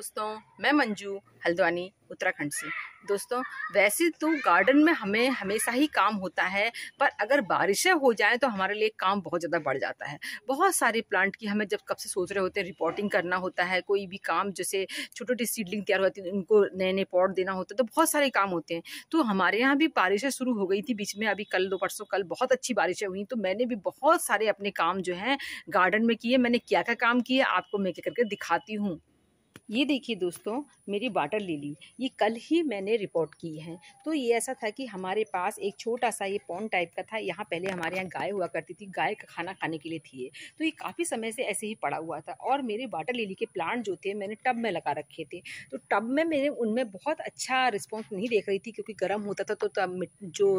दोस्तों मैं मंजू हल्द्वानी उत्तराखंड से दोस्तों वैसे तो गार्डन में हमें हमेशा ही काम होता है पर अगर बारिशें हो जाए तो हमारे लिए काम बहुत ज़्यादा बढ़ जाता है बहुत सारे प्लांट की हमें जब कब से सोच रहे होते हैं रिपोर्टिंग करना होता है कोई भी काम जैसे छोटी छोटी सीडलिंग तैयार होती है उनको नए नए पॉट देना होता है तो बहुत सारे काम होते हैं तो हमारे यहाँ भी बारिशें शुरू हो गई थी बीच में अभी कल दो परसों कल बहुत अच्छी बारिशें हुई तो मैंने भी बहुत सारे अपने काम जो हैं गार्डन में किए मैंने क्या क्या काम किए आपको मैं क्या करके दिखाती हूँ ये देखिए दोस्तों मेरी वाटर लिली ये कल ही मैंने रिपोर्ट की है तो ये ऐसा था कि हमारे पास एक छोटा सा ये पौन टाइप का था यहाँ पहले हमारे यहाँ गाय हुआ करती थी गाय का खाना खाने के लिए थी ये तो ये काफ़ी समय से ऐसे ही पड़ा हुआ था और मेरे वाटर लिली के प्लांट जो थे मैंने टब में लगा रखे थे तो टब में मेरे उनमें बहुत अच्छा रिस्पॉन्स नहीं देख रही थी क्योंकि गर्म होता था तो जो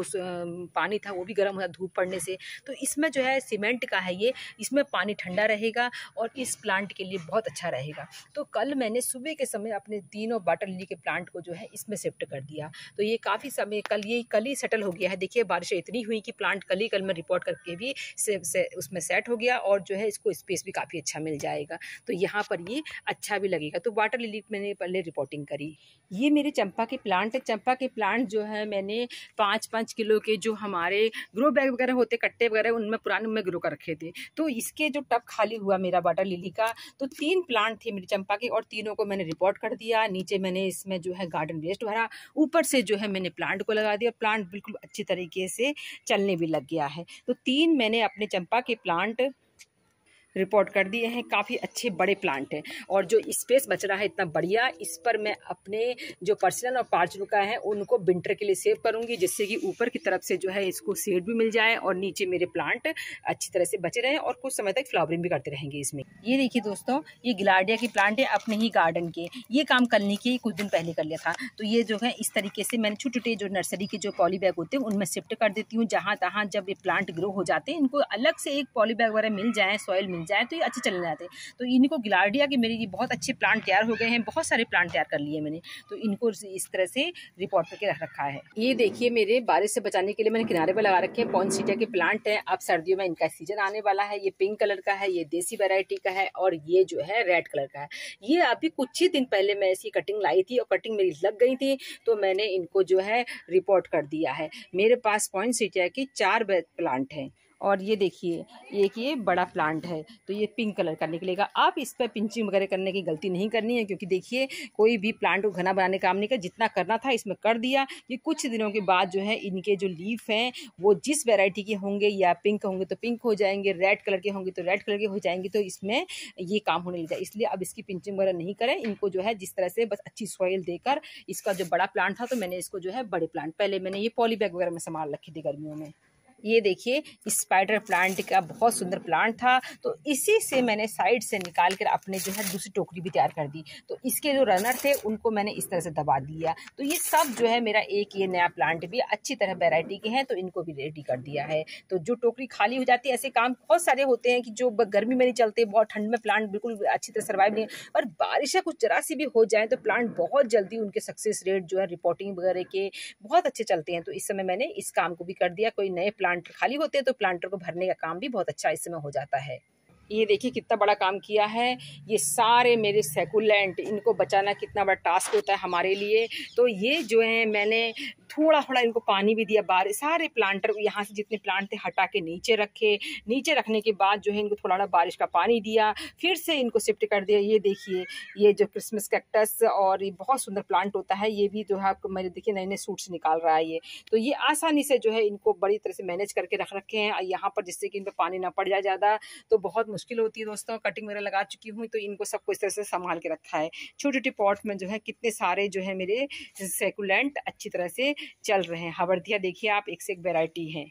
पानी था वो भी गर्म होता धूप पड़ने से तो इसमें जो है सीमेंट का है ये इसमें पानी ठंडा रहेगा और इस प्लांट के लिए बहुत अच्छा रहेगा तो कल मैंने सुबह के समय अपने तीनों वाटर लिली के प्लांट को जो है इसमें शिफ्ट कर दिया तो ये काफ़ी समय कल ये कल ही सेटल हो गया है देखिए बारिशें इतनी हुई कि प्लांट कल ही कल मैं रिपोर्ट करके भी से, से, उसमें सेट हो गया और जो है इसको स्पेस भी काफ़ी अच्छा मिल जाएगा तो यहाँ पर ये अच्छा भी लगेगा तो वाटर लिली मैंने पहले रिपोर्टिंग करी ये मेरे चंपा के प्लांट है चंपा के प्लांट जो है मैंने पाँच पाँच किलो के जो हमारे ग्रो बैग वगैरह होते कट्टे वगैरह उनमें पुराने में ग्रो कर रखे थे तो इसके जो टप खाली हुआ मेरा वाटर लिली का तो तीन प्लांट थे मेरे चंपा के और तीनों सब्जियों को मैंने रिपोर्ट कर दिया नीचे मैंने इसमें जो है गार्डन वेस्ट भरा ऊपर से जो है मैंने प्लांट को लगा दिया प्लांट बिल्कुल अच्छी तरीके से चलने भी लग गया है तो तीन मैंने अपने चंपा के प्लांट रिपोर्ट कर दिए हैं काफ़ी अच्छे बड़े प्लांट हैं और जो स्पेस बच रहा है इतना बढ़िया इस पर मैं अपने जो पर्सनल और पार्च रुका है उनको विंटर के लिए सेव करूंगी जिससे कि ऊपर की तरफ से जो है इसको सेड भी मिल जाए और नीचे मेरे प्लांट अच्छी तरह से बचे रहें और कुछ समय तक फ्लावरिंग भी करते रहेंगे इसमें ये देखिए दोस्तों ये गिलाडिया के प्लांट है अपने ही गार्डन के ये काम करने के कुछ दिन पहले कर लिया था तो ये जो है इस तरीके से मैंने छोटे छोटे जो नर्सरी के जो पॉली बैग होते हैं उनमें शिफ्ट कर देती हूँ जहाँ तहाँ जब ये प्लांट ग्रो हो जाते हैं इनको अलग से एक पॉली बैग वगैरह मिल जाए सॉइल मिल बन जाए तो ये अच्छे चलने जाते हैं तो इनको गिलार्डिया के मेरे ये बहुत अच्छे प्लांट तैयार हो गए हैं बहुत सारे प्लांट तैयार कर लिए मैंने तो इनको इस तरह से रिपोर्ट करके रख रखा है ये देखिए मेरे बारिश से बचाने के लिए मैंने किनारे पर लगा रखे हैं पौन सीटिया के प्लांट हैं अब सर्दियों में इनका सीजन आने वाला है ये पिंक कलर का है ये देसी वेराइटी का है और ये जो है रेड कलर का है ये अभी कुछ ही दिन पहले मैं इसकी कटिंग लाई थी और कटिंग मेरी लग गई थी तो मैंने इनको जो है रिपोर्ट कर दिया है मेरे पास पॉइंट सीटिया के चार प्लांट हैं और ये देखिए ये कि ये बड़ा प्लांट है तो ये पिंक कलर का निकलेगा आप इस पर पिंचिंग वगैरह करने की गलती नहीं करनी है क्योंकि देखिए कोई भी प्लांट को घना बनाने का काम नहीं कर जितना करना था इसमें कर दिया ये कुछ दिनों के बाद जो है इनके जो लीफ हैं वो जिस वेराइटी के होंगे या पिंक होंगे तो पिंक हो जाएंगे रेड कलर के होंगे तो रेड कलर के हो जाएंगे तो इसमें ये काम होने लग जाए इसलिए अब इसकी पिंचिंग वगैरह नहीं करें इनको जो है जिस तरह से बस अच्छी सॉइल देकर इसका जो बड़ा प्लांट था तो मैंने इसको जो है बड़े प्लांट पहले मैंने ये पॉली बैग वगैरह में संभाल रखी थी गर्मियों में ये देखिए स्पाइडर प्लांट का बहुत सुंदर प्लांट था तो इसी से मैंने साइड से निकाल कर अपने जो है दूसरी टोकरी भी तैयार कर दी तो इसके जो रनर थे उनको मैंने इस तरह से दबा दिया तो ये सब जो है मेरा एक ये नया प्लांट भी अच्छी तरह वेराइटी के हैं तो इनको भी रेडी कर दिया है तो जो टोकरी खाली हो जाती है ऐसे काम बहुत सारे होते हैं कि जो गर्मी में नहीं चलते बहुत ठंड में प्लांट बिल्कुल अच्छी तरह सर्वाइव नहीं और बारिश या कुछ जरा सी भी हो जाए तो प्लांट बहुत जल्दी उनके सक्सेस रेट जो है रिपोर्टिंग वगैरह के बहुत अच्छे चलते हैं तो इस समय मैंने इस काम को भी कर दिया कोई नए प्लांट प्लांटर खाली होते हैं तो प्लांटर को भरने का काम भी बहुत अच्छा इस समय हो जाता है ये देखिए कितना बड़ा काम किया है ये सारे मेरे सेकुलेंट इनको बचाना कितना बड़ा टास्क होता है हमारे लिए तो ये जो है मैंने थोड़ा थोड़ा इनको पानी भी दिया बारिश सारे प्लांटर यहाँ से जितने प्लांट थे हटा के नीचे रखे नीचे रखने के बाद जो है इनको थोड़ा थोड़ा बारिश का पानी दिया फिर से इनको शिफ्ट कर दिया ये देखिए ये जो क्रिसमस कैक्टस और ये बहुत सुंदर प्लांट होता है ये भी जो है आपको मैंने देखिए नए नए सूट्स निकाल रहा है ये तो ये आसानी से जो है इनको बड़ी तरह से मैनेज करके रख रखे हैं यहाँ पर जिससे कि इन पर पानी ना पड़ जाए ज़्यादा तो बहुत मुश्किल होती है दोस्तों कटिंग वगैरह लगा चुकी हूँ तो इनको सबको इस तरह से संभाल के रखा है छोटे छोटे पॉट में जो है कितने सारे जो है मेरे सेकुलेंट अच्छी तरह से चल रहे हैं हवर्दिया देखिए आप एक से एक वेराइटी हैं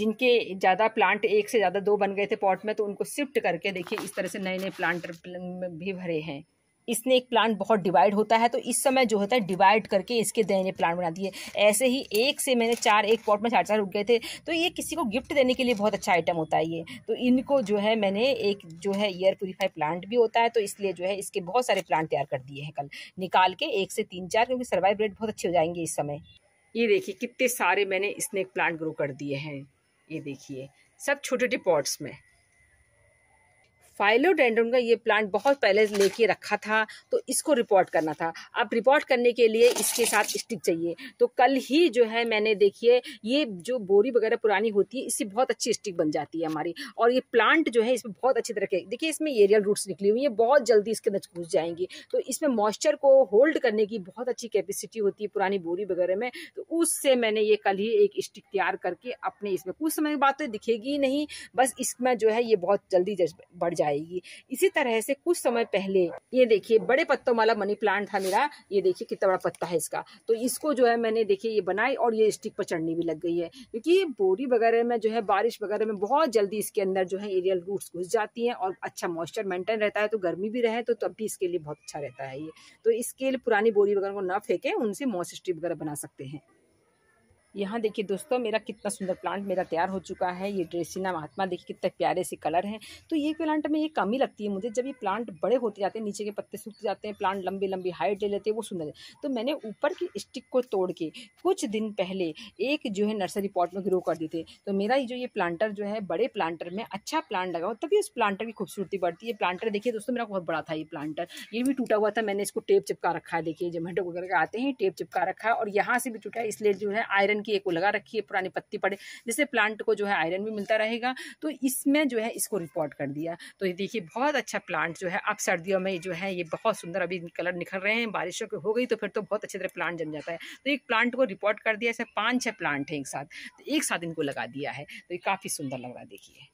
जिनके ज़्यादा प्लांट एक से ज़्यादा दो बन गए थे पॉट में तो उनको शिफ्ट करके देखिए इस तरह से नए नए प्लांट भी भरे हैं एक प्लांट बहुत डिवाइड होता है तो इस समय जो होता है डिवाइड करके इसके दैन्य प्लांट बना दिए ऐसे ही एक से मैंने चार एक पॉट में चार चार उग गए थे तो ये किसी को गिफ्ट देने के लिए बहुत अच्छा आइटम होता है ये तो इनको जो है मैंने एक जो है एयर प्योरीफाई प्लांट भी होता है तो इसलिए जो है इसके बहुत सारे प्लांट तैयार कर दिए हैं कल निकाल के एक से तीन चार क्योंकि सर्वाइव रेट बहुत अच्छे हो जाएंगे इस समय ये देखिए कितने सारे मैंने स्नेक प्लांट ग्रो कर दिए हैं ये देखिए सब छोटे छोटे पॉट्स में फाइलोडेंड्रोन का ये प्लांट बहुत पहले लेके रखा था तो इसको रिपोर्ट करना था अब रिपोर्ट करने के लिए इसके साथ स्टिक चाहिए तो कल ही जो है मैंने देखिए ये जो बोरी वगैरह पुरानी होती है इससे बहुत अच्छी स्टिक बन जाती है हमारी और ये प्लांट जो है इसमें बहुत अच्छी तरह के देखिए इसमें एरियल रूट्स निकली हुई है बहुत जल्दी इसके अंदर घुस जाएंगी तो इसमें मॉइस्चर को होल्ड करने की बहुत अच्छी कैपेसिटी होती है पुरानी बोरी वगैरह में तो उससे मैंने ये कल ही एक स्टिक तैयार करके अपने इसमें कुछ समय बाद तो दिखेगी नहीं बस इसमें जो है ये बहुत जल्दी बढ़ जाए जाएगी इसी तरह से कुछ समय पहले ये देखिए बड़े पत्तों वाला मनी प्लांट था मेरा ये देखिए कितना बड़ा पत्ता है इसका तो इसको जो है मैंने देखिए ये बनाई और ये स्टिक पर चढ़नी भी लग गई है क्योंकि ये बोरी वगैरह में जो है बारिश वगैरह में बहुत जल्दी इसके अंदर जो है एरियल रूट्स घुस जाती है और अच्छा मॉइस्चर मेंटेन रहता है तो गर्मी भी रहे तो तब भी इसके लिए बहुत अच्छा रहता है ये तो इसके लिए पुरानी बोरी वगैरह को न फेंके उनसे मॉस स्टिक वगैरह बना सकते हैं यहाँ देखिए दोस्तों मेरा कितना सुंदर प्लांट मेरा तैयार हो चुका है ये ड्रेसिना महात्मा देखिए कितने प्यारे से कलर हैं तो ये प्लांट में ये कमी लगती है मुझे जब ये प्लांट बड़े होते जाते हैं नीचे के पत्ते सूख जाते हैं प्लांट लंबी लंबी हाइट ले लेते हैं वो सुंदर है तो मैंने ऊपर की स्टिक को तोड़ के कुछ दिन पहले एक जो है नर्सरी पॉट में ग्रो कर दी थी तो मेरा जो ये प्लांटर जो है बड़े प्लांटर में अच्छा प्लांट लगाओ तभी उस प्लांटर की खूबसूरती बढ़ती है प्लांटर देखिए दोस्तों मेरा बहुत बड़ा था ये प्लांटर ये भी टूटा हुआ था मैंने इसको टेप चिपका रखा है देखिए जोमेटो वगैरह आते हैं टेप चिपका रखा है और यहाँ से भी टूटा है इसलिए जो है आयरन की एक लगा रखी है पुरानी पत्ती पड़े जिससे प्लांट को जो है आयरन भी मिलता रहेगा तो इसमें जो है इसको रिपोर्ट कर दिया तो ये देखिए बहुत अच्छा प्लांट जो है अब सर्दियों में जो है ये बहुत सुंदर अभी कलर निखर रहे हैं बारिशों की हो गई तो फिर तो बहुत अच्छे तरह प्लांट जम जाता है तो एक प्लांट को रिपोर्ट कर दिया ऐसे पाँच छः प्लांट हैं एक साथ तो एक साथ इनको लगा दिया है तो ये काफ़ी सुंदर लग रहा है देखिए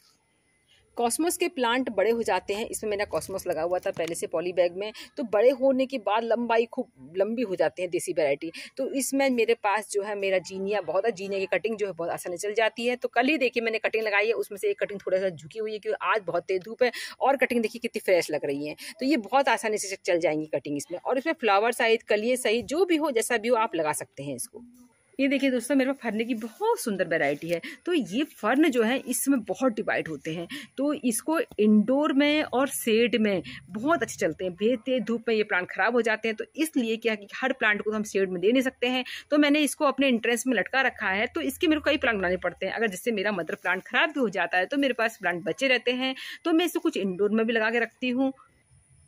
कॉस्मोस के प्लांट बड़े हो जाते हैं इसमें मेरा कॉस्मोस लगा हुआ था पहले से पॉली बैग में तो बड़े होने के बाद लंबाई खूब लंबी हो जाती है देसी वेराइटी तो इसमें मेरे पास जो है मेरा जीनिया बहुत है जीनिया की कटिंग जो है बहुत आसानी चल जाती है तो कल ही देखिए मैंने कटिंग लगाई है उसमें से एक कटिंग थोड़ा सा झुकी हुई है क्योंकि आज बहुत तेज धूप है और कटिंग देखिए कितनी फ्रेश लग रही है तो ये बहुत आसानी से चल जाएंगी कटिंग इसमें और इसमें फ्लावर साइज कलिए सही जो भी हो जैसा भी हो आप लगा सकते हैं इसको ये देखिए दोस्तों मेरे पास फरने की बहुत सुंदर वेराइटी है तो ये फर्न जो है इसमें बहुत डिवाइड होते हैं तो इसको इंडोर में और सेड में बहुत अच्छे चलते हैं बेहद तेज धूप में ये प्लांट ख़राब हो जाते हैं तो इसलिए क्या कि हर प्लांट को तो हम सेड में दे नहीं सकते हैं तो मैंने इसको अपने इंट्रेंस में लटका रखा है तो इसके मेरे को कई प्लांट बनाने पड़ते हैं अगर जिससे मेरा मदर प्लांट ख़राब भी हो जाता है तो मेरे पास प्लांट बचे रहते हैं तो मैं इसको कुछ इंडोर में भी लगा के रखती हूँ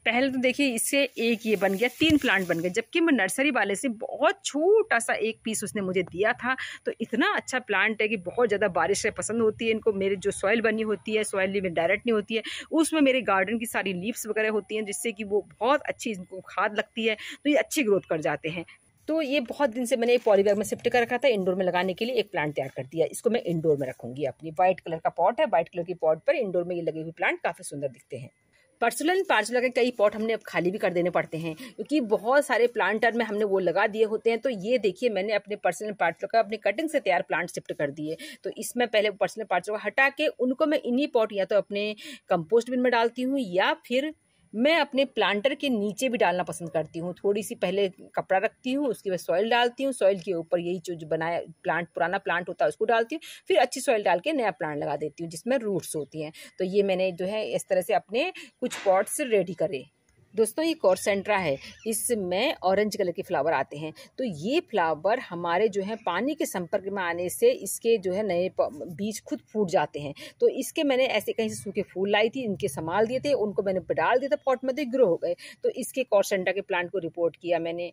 पहले तो देखिए इससे एक ये बन गया तीन प्लांट बन गए जबकि मैं नर्सरी वाले से बहुत छोटा सा एक पीस उसने मुझे दिया था तो इतना अच्छा प्लांट है कि बहुत ज़्यादा बारिश है पसंद होती है इनको मेरे जो सॉइल बनी होती है सॉइल में डायरेक्ट नहीं होती है उसमें मेरे गार्डन की सारी लीव्स वगैरह होती हैं जिससे कि वो बहुत अच्छी इनको खाद लगती है तो ये अच्छी ग्रोथ कर जाते हैं तो ये बहुत दिन से मैंने एक पॉलीबैग में शिफ्ट कर रखा था इंडोर में लगाने के लिए एक प्लांट तैयार कर दिया इसको मैं इंडोर में रखूंगी अपनी वाइट कलर का पॉट है व्हाइट कलर की पॉट पर इंडोर में ये लगे हुए प्लांट काफ़ी सुंदर दिखते हैं पर्सनल पार्सल पार्सुला के कई पॉट हमने अब खाली भी कर देने पड़ते हैं क्योंकि बहुत सारे प्लांटर में हमने वो लगा दिए होते हैं तो ये देखिए मैंने अपने पर्सनल एंड का अपने कटिंग से तैयार प्लांट शिफ्ट कर दिए तो इसमें पहले पर्सनल को हटा के उनको मैं इन्हीं पॉट या तो अपने कंपोस्ट बिन में डालती हूँ या फिर मैं अपने प्लांटर के नीचे भी डालना पसंद करती हूँ थोड़ी सी पहले कपड़ा रखती हूँ उसके बाद सॉइल डालती हूँ सॉइल के ऊपर यही जो बनाया प्लांट पुराना प्लांट होता है उसको डालती हूँ फिर अच्छी सॉइल डाल के नया प्लांट लगा देती हूँ जिसमें रूट्स होती हैं तो ये मैंने जो है इस तरह से अपने कुछ पॉट्स रेडी करे दोस्तों ये कॉर्सेंट्रा है इसमें ऑरेंज कलर के फ्लावर आते हैं तो ये फ्लावर हमारे जो है पानी के संपर्क में आने से इसके जो है नए बीज खुद फूट जाते हैं तो इसके मैंने ऐसे कहीं से सूखे फूल लाई थी इनके संभाल दिए थे उनको मैंने डाल दिया था पॉट में तो ग्रो हो गए तो इसके कॉर्सेंट्रा के प्लांट को रिपोर्ट किया मैंने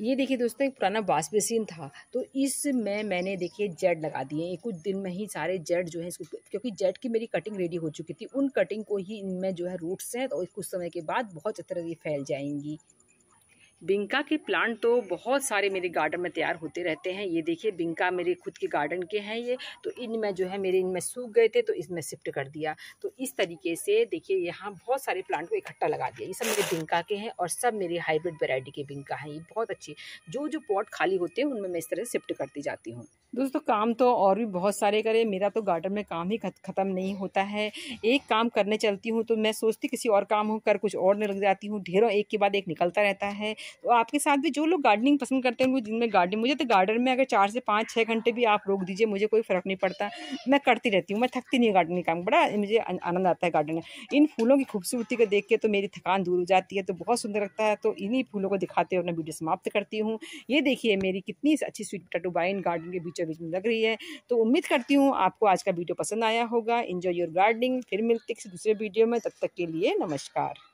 ये देखिए दोस्तों एक पुराना वाशबेसिन था तो इसमें मैंने देखिए जेड लगा दिए कुछ दिन में ही सारे जेड जो है इसको क्योंकि जेड की मेरी कटिंग रेडी हो चुकी थी उन कटिंग को ही इनमें जो है रूट्स हैं और तो कुछ समय के बाद बहुत अच्छी तरह ये फैल जाएंगी बिंका के प्लांट तो बहुत सारे मेरे गार्डन में तैयार होते रहते हैं ये देखिए बिंका मेरे खुद के गार्डन के हैं ये तो इनमें जो है मेरे इनमें सूख गए थे तो इसमें शिफ्ट कर दिया तो इस तरीके से देखिए यहाँ बहुत सारे प्लांट को इकट्ठा लगा दिया ये सब मेरे बिंका के हैं और सब मेरे हाइब्रिड वेराइटी के बिंका हैं ये बहुत अच्छी जो जो पॉट खाली होते हैं उनमें मैं इस तरह शिफ्ट करती जाती हूँ दोस्तों काम तो और भी बहुत सारे करें मेरा तो गार्डन में काम ही ख़त्म नहीं होता है एक काम करने चलती हूँ तो मैं सोचती किसी और काम हो कर कुछ और नहीं लग जाती हूँ ढेरों एक के बाद एक निकलता रहता है तो आपके साथ भी जो लोग गार्डनिंग पसंद करते हैं उनको दिन में गार्डनिंग मुझे तो गार्डन में अगर चार से पाँच छः घंटे भी आप रोक दीजिए मुझे कोई फ़र्क नहीं पड़ता मैं करती रहती हूँ मैं थकती नहीं गार्डनिंग काम बड़ा मुझे आनंद आता है गार्डन में इन फूलों की खूबसूरती को देख के तो मेरी थकान दूर हो जाती है तो बहुत सुंदर लगता है तो इन्हीं फूलों को दिखाते हुए अपना वीडियो समाप्त करती हूँ ये देखिए मेरी कितनी अच्छी स्वीट इन गार्डन के बीचों बीच में लग रही है तो उम्मीद करती हूँ आपको आज का वीडियो पसंद आया होगा इन्जॉय योर गार्डनिंग फिर मिलते किसी दूसरे वीडियो में तब तक के लिए नमस्कार